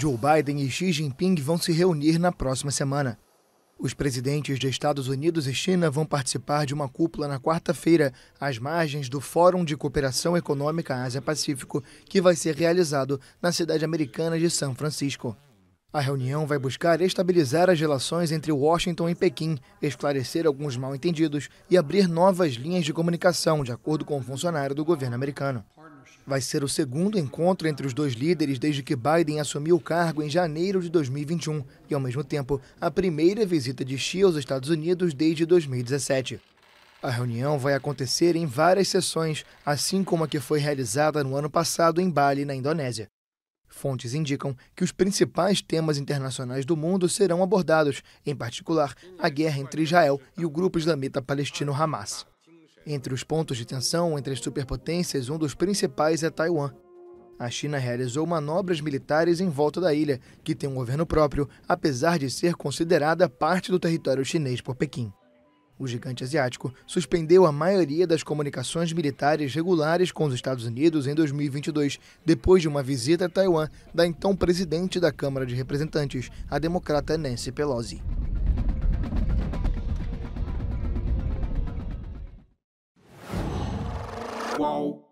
Joe Biden e Xi Jinping vão se reunir na próxima semana. Os presidentes de Estados Unidos e China vão participar de uma cúpula na quarta-feira, às margens do Fórum de Cooperação Econômica Ásia-Pacífico, que vai ser realizado na cidade americana de São Francisco. A reunião vai buscar estabilizar as relações entre Washington e Pequim, esclarecer alguns mal-entendidos e abrir novas linhas de comunicação, de acordo com um funcionário do governo americano. Vai ser o segundo encontro entre os dois líderes desde que Biden assumiu o cargo em janeiro de 2021 e, ao mesmo tempo, a primeira visita de Xi aos Estados Unidos desde 2017. A reunião vai acontecer em várias sessões, assim como a que foi realizada no ano passado em Bali, na Indonésia. Fontes indicam que os principais temas internacionais do mundo serão abordados, em particular a guerra entre Israel e o grupo islamita palestino Hamas. Entre os pontos de tensão entre as superpotências, um dos principais é Taiwan. A China realizou manobras militares em volta da ilha, que tem um governo próprio, apesar de ser considerada parte do território chinês por Pequim. O gigante asiático suspendeu a maioria das comunicações militares regulares com os Estados Unidos em 2022, depois de uma visita a Taiwan da então presidente da Câmara de Representantes, a democrata Nancy Pelosi. qual.